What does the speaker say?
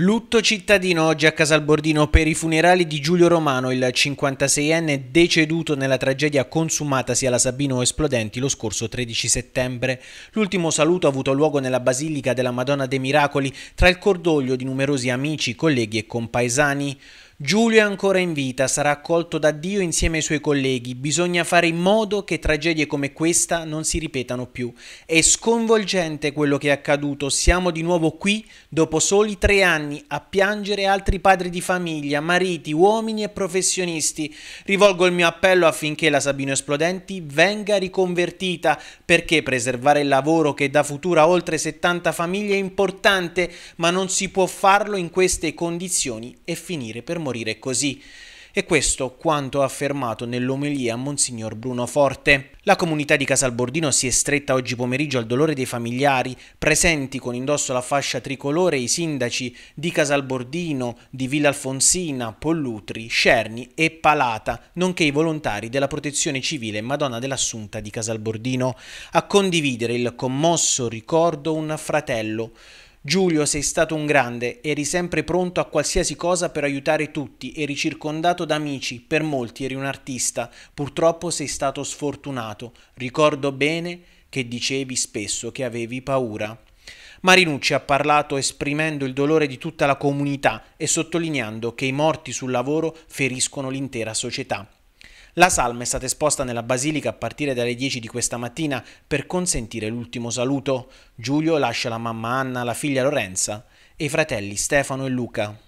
Lutto cittadino oggi a Casalbordino per i funerali di Giulio Romano, il 56enne deceduto nella tragedia consumatasi alla Sabino Esplodenti lo scorso 13 settembre. L'ultimo saluto ha avuto luogo nella Basilica della Madonna dei Miracoli tra il cordoglio di numerosi amici, colleghi e compaesani. Giulio è ancora in vita, sarà accolto da Dio insieme ai suoi colleghi. Bisogna fare in modo che tragedie come questa non si ripetano più. È sconvolgente quello che è accaduto. Siamo di nuovo qui, dopo soli tre anni, a piangere altri padri di famiglia, mariti, uomini e professionisti. Rivolgo il mio appello affinché la Sabino Esplodenti venga riconvertita, perché preservare il lavoro che dà futuro a oltre 70 famiglie è importante, ma non si può farlo in queste condizioni e finire per morire morire così. E questo quanto affermato nell'omelia a Monsignor Bruno Forte. La comunità di Casalbordino si è stretta oggi pomeriggio al dolore dei familiari, presenti con indosso la fascia tricolore i sindaci di Casalbordino, di Villa Alfonsina, Pollutri, Cerni e Palata, nonché i volontari della Protezione Civile Madonna dell'Assunta di Casalbordino. A condividere il commosso ricordo un fratello, Giulio, sei stato un grande, eri sempre pronto a qualsiasi cosa per aiutare tutti, eri circondato da amici, per molti eri un artista, purtroppo sei stato sfortunato. Ricordo bene che dicevi spesso che avevi paura. Marinucci ha parlato esprimendo il dolore di tutta la comunità e sottolineando che i morti sul lavoro feriscono l'intera società. La salma è stata esposta nella basilica a partire dalle 10 di questa mattina per consentire l'ultimo saluto. Giulio lascia la mamma Anna, la figlia Lorenza e i fratelli Stefano e Luca.